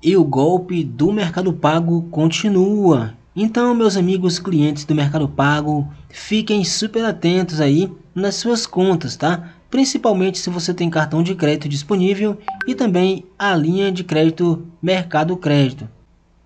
E o golpe do Mercado Pago continua. Então, meus amigos clientes do Mercado Pago, fiquem super atentos aí nas suas contas, tá? Principalmente se você tem cartão de crédito disponível e também a linha de crédito Mercado Crédito.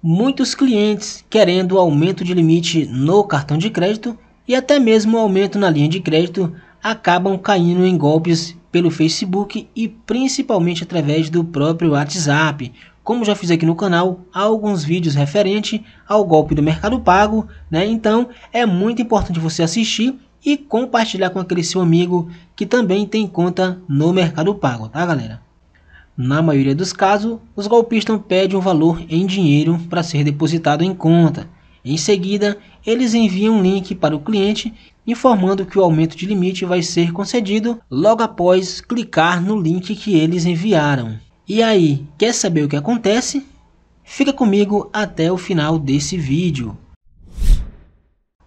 Muitos clientes querendo aumento de limite no cartão de crédito e até mesmo aumento na linha de crédito acabam caindo em golpes pelo Facebook e principalmente através do próprio WhatsApp, como já fiz aqui no canal, há alguns vídeos referente ao golpe do Mercado Pago, né? Então é muito importante você assistir e compartilhar com aquele seu amigo que também tem conta no Mercado Pago, tá galera? Na maioria dos casos, os golpistas pedem um valor em dinheiro para ser depositado em conta. Em seguida, eles enviam um link para o cliente informando que o aumento de limite vai ser concedido logo após clicar no link que eles enviaram. E aí, quer saber o que acontece? Fica comigo até o final desse vídeo.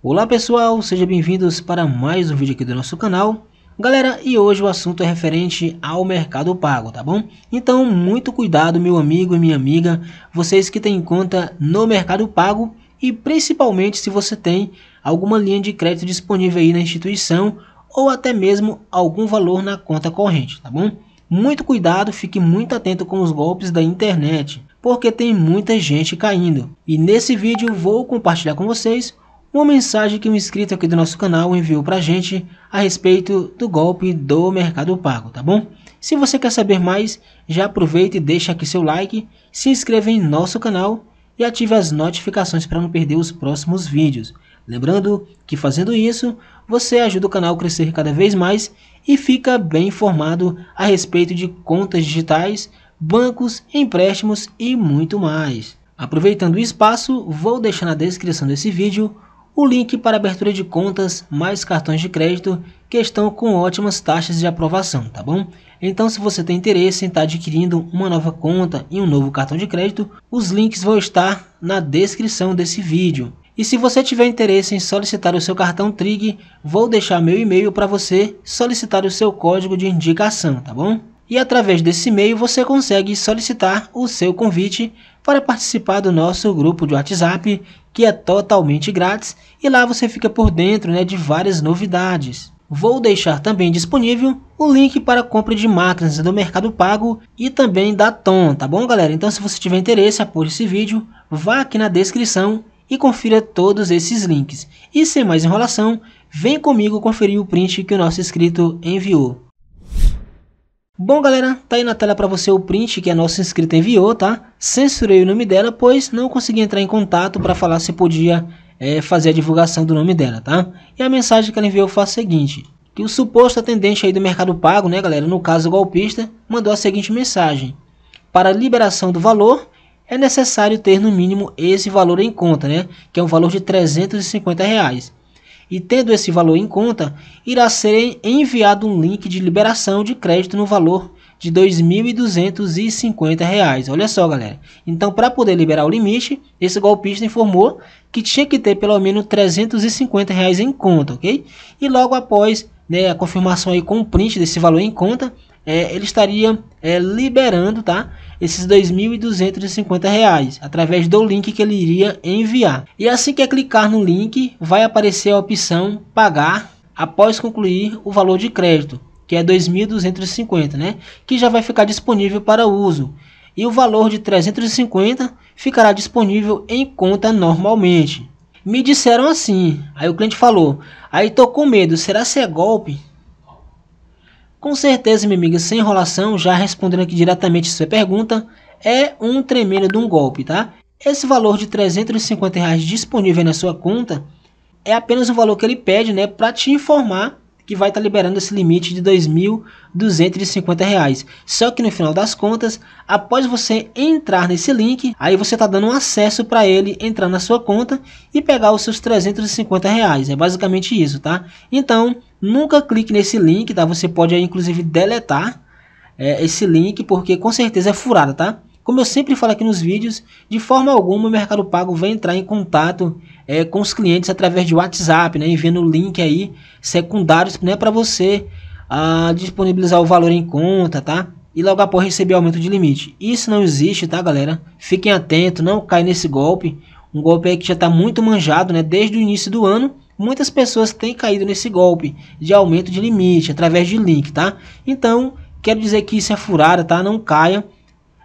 Olá pessoal, sejam bem-vindos para mais um vídeo aqui do nosso canal. Galera, e hoje o assunto é referente ao mercado pago, tá bom? Então, muito cuidado, meu amigo e minha amiga, vocês que têm conta no mercado pago e principalmente se você tem alguma linha de crédito disponível aí na instituição ou até mesmo algum valor na conta corrente, tá bom? Muito cuidado, fique muito atento com os golpes da internet, porque tem muita gente caindo. E nesse vídeo vou compartilhar com vocês uma mensagem que um inscrito aqui do nosso canal enviou pra gente a respeito do golpe do Mercado Pago, tá bom? Se você quer saber mais, já aproveita e deixa aqui seu like, se inscreva em nosso canal e ative as notificações para não perder os próximos vídeos. Lembrando que fazendo isso, você ajuda o canal a crescer cada vez mais e fica bem informado a respeito de contas digitais, bancos, empréstimos e muito mais. Aproveitando o espaço, vou deixar na descrição desse vídeo o link para abertura de contas mais cartões de crédito que estão com ótimas taxas de aprovação, tá bom? Então se você tem interesse em estar adquirindo uma nova conta e um novo cartão de crédito, os links vão estar na descrição desse vídeo. E se você tiver interesse em solicitar o seu cartão Trig, vou deixar meu e-mail para você solicitar o seu código de indicação, tá bom? E através desse e-mail você consegue solicitar o seu convite para participar do nosso grupo de WhatsApp, que é totalmente grátis, e lá você fica por dentro né, de várias novidades. Vou deixar também disponível o link para compra de máquinas do Mercado Pago e também da Tom, tá bom galera? Então se você tiver interesse, após esse vídeo, vá aqui na descrição e confira todos esses links. E sem mais enrolação, vem comigo conferir o print que o nosso inscrito enviou. Bom galera, tá aí na tela para você o print que a nossa inscrita enviou, tá? Censurei o nome dela, pois não consegui entrar em contato para falar se podia é, fazer a divulgação do nome dela, tá? E a mensagem que ela enviou foi a seguinte, que o suposto atendente aí do Mercado Pago, né galera, no caso o golpista, mandou a seguinte mensagem. Para liberação do valor, é necessário ter no mínimo esse valor em conta, né? que é um valor de 350 reais. E tendo esse valor em conta, irá ser enviado um link de liberação de crédito no valor de R$ 2.250. Olha só, galera. Então, para poder liberar o limite, esse golpista informou que tinha que ter pelo menos R$ 350 reais em conta, ok? E logo após né, a confirmação aí com o print desse valor em conta, é, ele estaria é, liberando tá, esses R$ 2.250 através do link que ele iria enviar. E assim que clicar no link, vai aparecer a opção pagar após concluir o valor de crédito, que é 2.250, né? Que já vai ficar disponível para uso. E o valor de 350 ficará disponível em conta normalmente. Me disseram assim. Aí o cliente falou: "Aí tô com medo, será que é golpe?" Com certeza, minha amiga, sem enrolação, já respondendo aqui diretamente sua pergunta, é um tremendo de um golpe, tá? Esse valor de 350 reais disponível na sua conta é apenas o valor que ele pede, né, para te informar que vai estar tá liberando esse limite de R$ 2.250. Só que no final das contas, após você entrar nesse link, aí você está dando um acesso para ele entrar na sua conta e pegar os seus R$ 350. Reais. É basicamente isso, tá? Então, nunca clique nesse link, tá? Você pode inclusive deletar é, esse link porque com certeza é furada, tá? Como eu sempre falo aqui nos vídeos, de forma alguma o Mercado Pago vai entrar em contato é, com os clientes através de WhatsApp, né? Enviando o link aí secundários, né? Para você a, ah, disponibilizar o valor em conta, tá? E logo após receber aumento de limite. Isso não existe, tá, galera? Fiquem atentos, não cai nesse golpe. Um golpe aí que já está muito manjado, né? Desde o início do ano. Muitas pessoas têm caído nesse golpe de aumento de limite através de link, tá? Então, quero dizer que isso é furada, tá? Não caia.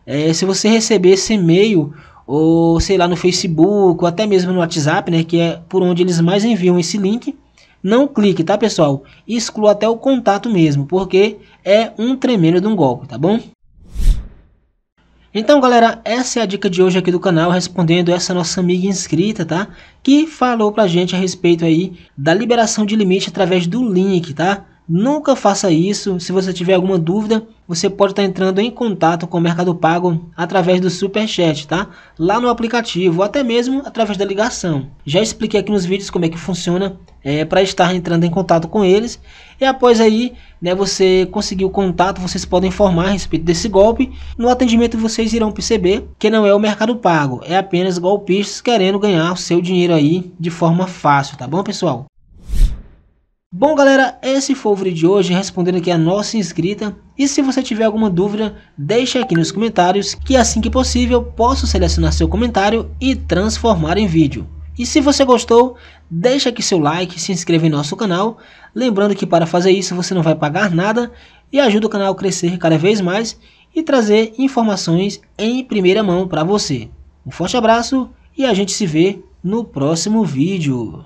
É, se você receber esse e-mail ou sei lá no Facebook, ou até mesmo no WhatsApp, né, que é por onde eles mais enviam esse link. Não clique, tá, pessoal? Exclua até o contato mesmo, porque é um tremendo de um golpe, tá bom? Então, galera, essa é a dica de hoje aqui do canal, respondendo essa nossa amiga inscrita, tá? Que falou pra gente a respeito aí da liberação de limite através do link, tá? Nunca faça isso. Se você tiver alguma dúvida, você pode estar entrando em contato com o Mercado Pago através do Super Chat, tá? Lá no aplicativo, ou até mesmo através da ligação. Já expliquei aqui nos vídeos como é que funciona é, para estar entrando em contato com eles. E após aí, né, você conseguir o contato, vocês podem informar a respeito desse golpe. No atendimento vocês irão perceber que não é o Mercado Pago, é apenas golpistas querendo ganhar o seu dinheiro aí de forma fácil, tá bom, pessoal? Bom galera, esse foi o vídeo de hoje respondendo aqui a nossa inscrita e se você tiver alguma dúvida, deixe aqui nos comentários que assim que possível posso selecionar seu comentário e transformar em vídeo. E se você gostou, deixa aqui seu like, se inscreva em nosso canal, lembrando que para fazer isso você não vai pagar nada e ajuda o canal a crescer cada vez mais e trazer informações em primeira mão para você. Um forte abraço e a gente se vê no próximo vídeo.